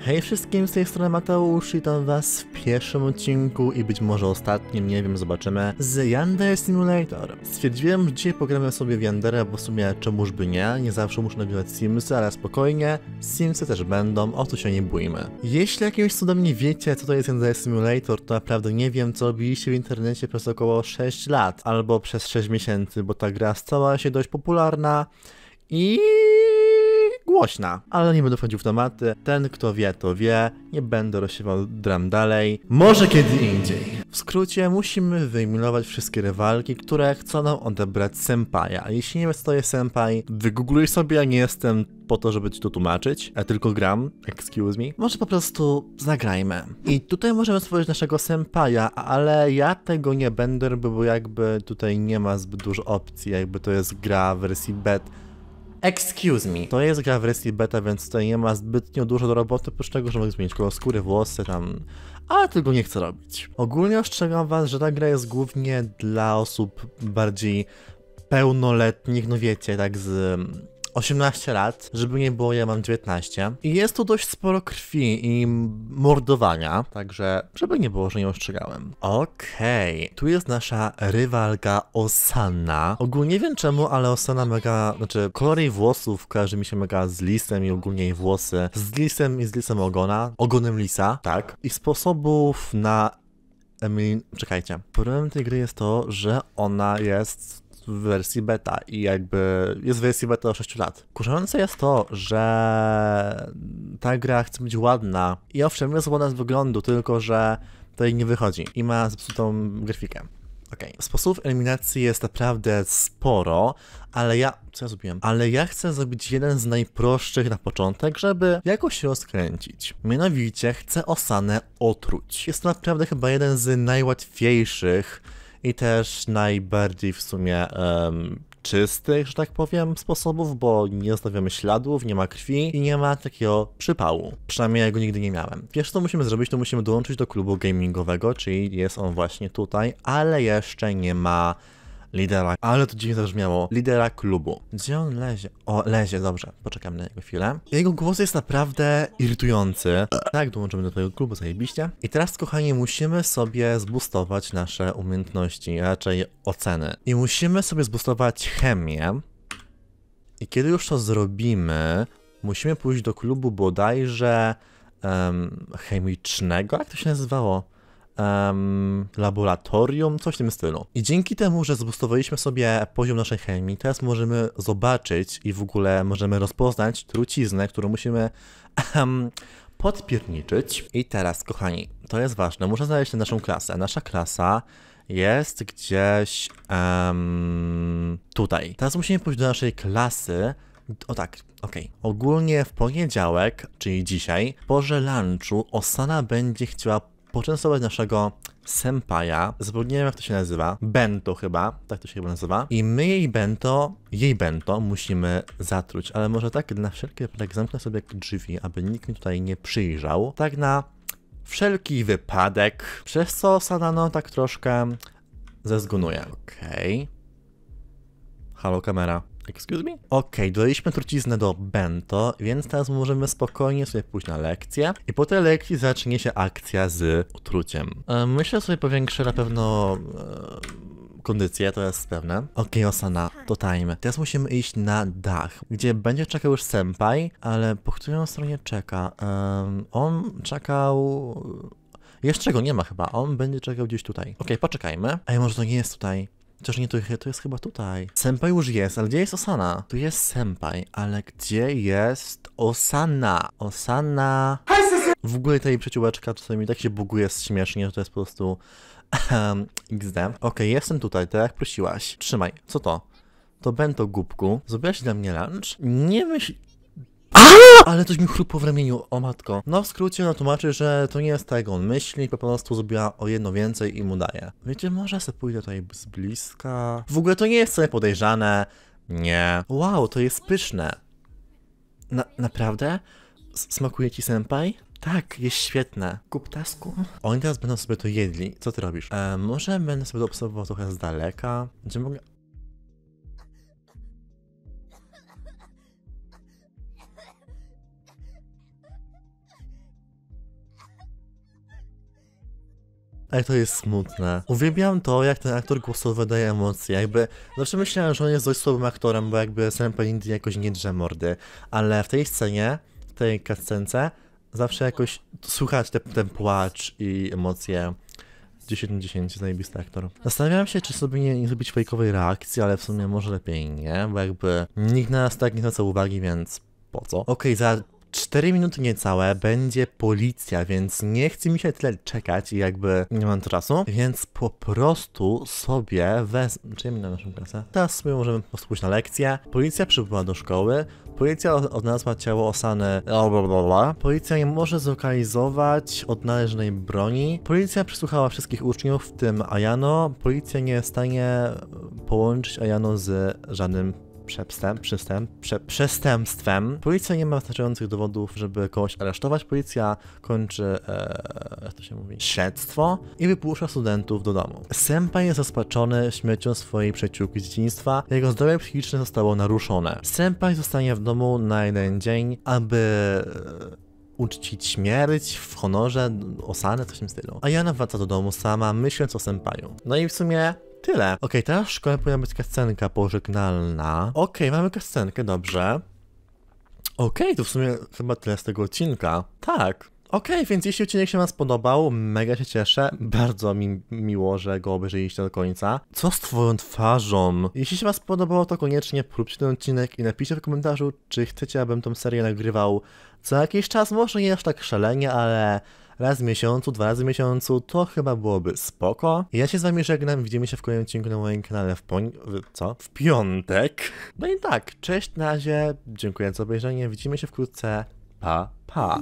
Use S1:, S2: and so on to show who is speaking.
S1: Hej wszystkim, z tej strony Mateusz, witam was w pierwszym odcinku i być może ostatnim, nie wiem, zobaczymy, z Yandere Simulator. Stwierdziłem, że dzisiaj pogramy sobie w Yandere, bo w sumie czemużby by nie, nie zawsze muszę nagrywać Simsy, ale spokojnie, Simsy też będą, o to się nie bójmy. Jeśli jakimś cudem nie wiecie, co to jest Yandere Simulator, to naprawdę nie wiem, co robiliście w internecie przez około 6 lat, albo przez 6 miesięcy, bo ta gra stała się dość popularna i głośna. Ale nie będę wchodził w tematy. Ten, kto wie, to wie. Nie będę rozsiewał dram dalej. Może kiedy indziej. W skrócie, musimy wyeliminować wszystkie rywalki, które chcą nam odebrać senpai'a. jeśli nie jest to senpai, wygoogluj sobie, ja nie jestem po to, żeby ci to tłumaczyć, a tylko gram, excuse me. Może po prostu zagrajmy. I tutaj możemy stworzyć naszego senpai'a, ale ja tego nie będę robił, bo jakby tutaj nie ma zbyt dużo opcji, jakby to jest gra w wersji bet, Excuse me. To jest gra w wersji beta, więc tutaj nie ma zbytnio dużo do roboty, oprócz tego, że mogę zmienić kolor skóry, włosy, tam... Ale tego nie chcę robić. Ogólnie ostrzegam was, że ta gra jest głównie dla osób bardziej pełnoletnich, no wiecie, tak z 18 lat, żeby nie było, ja mam 19. I jest tu dość sporo krwi i mordowania, także żeby nie było, że nie ostrzegałem. Okej, okay. tu jest nasza rywalka Osanna. Ogólnie nie wiem czemu, ale Osana mega, znaczy kolor jej włosów kojarzy mi się mega z lisem i ogólnie jej włosy. Z lisem i z lisem ogona, ogonem lisa, tak. I sposobów na Emily, czekajcie. Problemem tej gry jest to, że ona jest w wersji beta i jakby jest w wersji beta od 6 lat. Kurzające jest to, że ta gra chce być ładna i owszem jest ładna z wyglądu, tylko że to jej nie wychodzi i ma zepsutą grafikę. Okej, okay. sposobów eliminacji jest naprawdę sporo, ale ja... co ja zrobiłem? Ale ja chcę zrobić jeden z najprostszych na początek, żeby jakoś się rozkręcić. Mianowicie chcę Osanę otruć. Jest to naprawdę chyba jeden z najłatwiejszych i też najbardziej w sumie um, czystych, że tak powiem, sposobów, bo nie zostawiamy śladów, nie ma krwi i nie ma takiego przypału. Przynajmniej ja go nigdy nie miałem. Pierwsze co musimy zrobić, to musimy dołączyć do klubu gamingowego, czyli jest on właśnie tutaj, ale jeszcze nie ma lidera, ale to dziwnie zabrzmiało, lidera klubu. Gdzie on lezie? O, lezie, dobrze, poczekamy na jego chwilę. Jego głos jest naprawdę irytujący. Tak, dołączymy do tego klubu, zajebiście. I teraz, kochani, musimy sobie zbustować nasze umiejętności, raczej oceny. I musimy sobie zbustować chemię. I kiedy już to zrobimy, musimy pójść do klubu bodajże um, chemicznego, jak to się nazywało? laboratorium, coś w tym stylu. I dzięki temu, że zbustowaliśmy sobie poziom naszej chemii, teraz możemy zobaczyć i w ogóle możemy rozpoznać truciznę, którą musimy um, podpierniczyć. I teraz, kochani, to jest ważne, muszę znaleźć naszą klasę. Nasza klasa jest gdzieś tutaj. Teraz musimy pójść do naszej klasy. O tak, okej. Okay. Ogólnie w poniedziałek, czyli dzisiaj, po lunchu, Osana będzie chciała poczęstować naszego senpaja. Zapomniałem jak to się nazywa. Bento chyba, tak to się chyba nazywa. I my jej bento, jej bento musimy zatruć, ale może tak na wszelki wypadek zamknę sobie drzwi, aby nikt mi tutaj nie przyjrzał. Tak na wszelki wypadek, przez co Sanano tak troszkę zezgonuje. Okej. Okay. Halo kamera. Excuse me? Okej, okay, dodaliśmy truciznę do bento, więc teraz możemy spokojnie sobie pójść na lekcję i po tej lekcji zacznie się akcja z utruciem. E, myślę, że sobie powiększę na pewno e, kondycję, to jest pewne. Okej, okay, Osana, tak. to time. Teraz musimy iść na dach, gdzie będzie czekał już senpai, ale po której stronie czeka? Um, on czekał... Jeszcze go nie ma chyba, on będzie czekał gdzieś tutaj. Okej, okay, poczekajmy. Ej, może to nie jest tutaj. Chociaż nie, to, to jest chyba tutaj. Senpai już jest, ale gdzie jest Osana? Tu jest Senpai, ale gdzie jest Osana? Osana... W ogóle ta jej przyciółeczka mi tak się buguje śmiesznie, że to jest po prostu... XD. Okej, okay, jestem tutaj, tak jak prosiłaś. Trzymaj, co to? To bento, głupku. Zrobiłaś dla mnie lunch? Nie myśl ale coś mi chrupło w ramieniu, o matko. No w skrócie, ona no, tłumaczy, że to nie jest tak, jak on myśli, po prostu zrobiła o jedno więcej i mu daje. Wiecie, może sobie pójdę tutaj z bliska. W ogóle to nie jest wcale podejrzane. Nie. Wow, to jest pyszne. Na naprawdę? S smakuje ci senpai? Tak, jest świetne. Kup tasku. Oni teraz będą sobie to jedli. Co ty robisz? E, może będę sobie to obserwował trochę z daleka. Gdzie mogę... Ale to jest smutne. Uwielbiam to, jak ten aktor głosowy daje emocje, jakby zawsze znaczy myślałem, że on jest dość słabym aktorem, bo jakby Senpai Indy jakoś nie drze mordy, ale w tej scenie, w tej kascence, zawsze jakoś słychać te, ten płacz i emocje. 10 na 10, zajebisty aktor. Zastanawiałem się, czy sobie nie, nie zrobić fejkowej reakcji, ale w sumie może lepiej nie, bo jakby nikt na nas tak nie zwraca uwagi, więc po co? Okej, okay, za 4 minuty niecałe będzie policja, więc nie chce mi się tyle czekać i jakby nie mam czasu, więc po prostu sobie wezmę... Czy ja na naszą klasę? Teraz sobie możemy po pójść na lekcję. Policja przybyła do szkoły, Policja odnalazła ciało Osany blablabla. Policja nie może zlokalizować odnalezionej broni. Policja przesłuchała wszystkich uczniów, w tym Ayano. Policja nie jest w stanie połączyć Ayano z żadnym przestęp przystęp, prze, przestępstwem. Policja nie ma wystarczających dowodów, żeby kogoś aresztować. Policja kończy, e, jak to się mówi, śledztwo i wypuszcza studentów do domu. Senpai jest rozpaczony śmiercią swojej przyjaciółki z dzieciństwa. Jego zdrowie psychiczne zostało naruszone. Senpai zostanie w domu na jeden dzień, aby e, uczcić śmierć w honorze, osane coś w tym stylu. A Jana wraca do domu sama, myśląc o senpaju. No i w sumie tyle. Okej, okay, teraz w szkole powinna być kascenka pożegnalna. Okej, okay, mamy kascenkę, dobrze. Okej, okay, to w sumie chyba tyle z tego odcinka. Tak, Okej, okay, więc jeśli odcinek się Wam spodobał, mega się cieszę, bardzo mi miło, że go obejrzeliście do końca. Co z Twoją twarzą? Jeśli się Wam spodobało, to koniecznie próbcie ten odcinek i napiszcie w komentarzu, czy chcecie, abym tą serię nagrywał co jakiś czas, może nie aż tak szalenie, ale raz w miesiącu, dwa razy w miesiącu, to chyba byłoby spoko. Ja się z wami żegnam, widzimy się w kolejnym odcinku na moim kanale w poń... co? W piątek. No i tak, cześć, na razie, dziękuję za obejrzenie, widzimy się wkrótce, pa, pa.